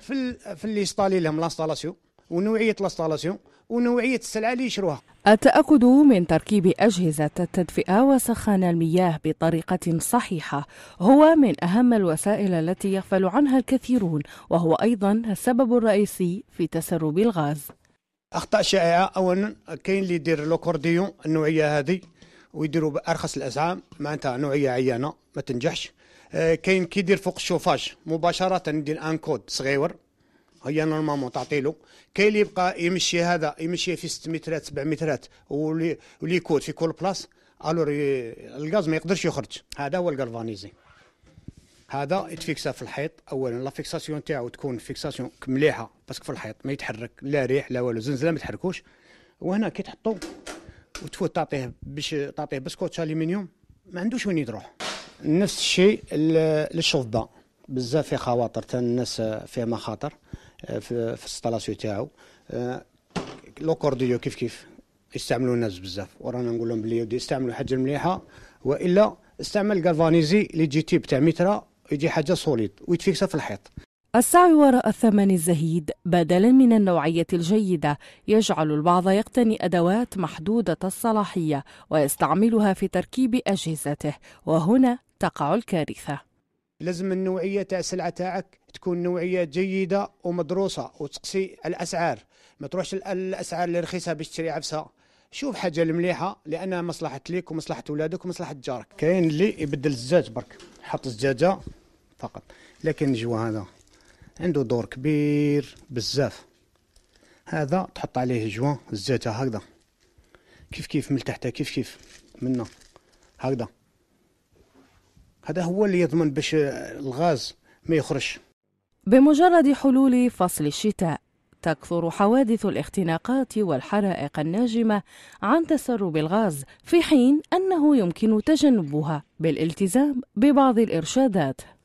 في في اللي يصطالي لهم لاستالاسيون ونوعيه لاستالاسيون ونوعيه السلعه اللي يشروها التأكد من تركيب أجهزة التدفئة وسخان المياه بطريقة صحيحة هو من أهم الوسائل التي يغفل عنها الكثيرون وهو أيضا السبب الرئيسي في تسرب الغاز أخطاء شائعة أولا كاين اللي يدير لوكورديون النوعية هذه ويديروا بارخص الاسعار معناتها نوعيه عيانه ما تنجحش آه، كاين كي يدير فوق الشوفاج مباشره ندير ان كود صغير هي نورمالمون تعطي له كاين اللي يبقى يمشي هذا يمشي في 6 مترات 7 مترات ولي, ولي كود في كل بلاص الور الغاز ما يقدرش يخرج هذا هو الكالفانيزي هذا يتفيكسا في الحيط اولا لا فيكساسيون تاعو تكون فيكساسيون مليحه باسكو في الحيط ما يتحرك لا ريح لا والو زنزله ما تحركوش وهنا كي تحطو وتفوت تعطيه باش تعطيه بسكوتش الومنيوم ما عندوش وين يروح نفس الشيء للشظبه بزاف في خواطر تاع الناس فيها مخاطر آه، في, في تاعو آه، لو كورديو كيف كيف يستعملوا الناس بزاف ورانا نقول لهم بلي يستعملوا حاجه مليحه والا استعمل كالفانيزي اللي تجي تيب تاع مترا يجي حاجه سوليد ويتفيكسها في الحيط السعي وراء الثمن الزهيد بدلا من النوعية الجيدة يجعل البعض يقتني أدوات محدودة الصلاحية ويستعملها في تركيب أجهزته وهنا تقع الكارثة لازم النوعية تاع السلعة تاعك تكون نوعية جيدة ومدروسة وتقسي الأسعار ما تروحش الأسعار الرخيصة باش تشري عفسة شوف حاجة المليحة لأنها مصلحة ليك ومصلحة ولادك ومصلحة جارك كاين اللي يبدل الزجاج برك حط الزجاجة فقط لكن جوا هذا عنده دور كبير بزاف هذا تحط عليه جوان الزيت هكذا كيف كيف من تحت كيف كيف منه هكذا هذا هو اللي يضمن باش الغاز ما يخرجش بمجرد حلول فصل الشتاء تكثر حوادث الاختناقات والحرائق الناجمه عن تسرب الغاز في حين انه يمكن تجنبها بالالتزام ببعض الارشادات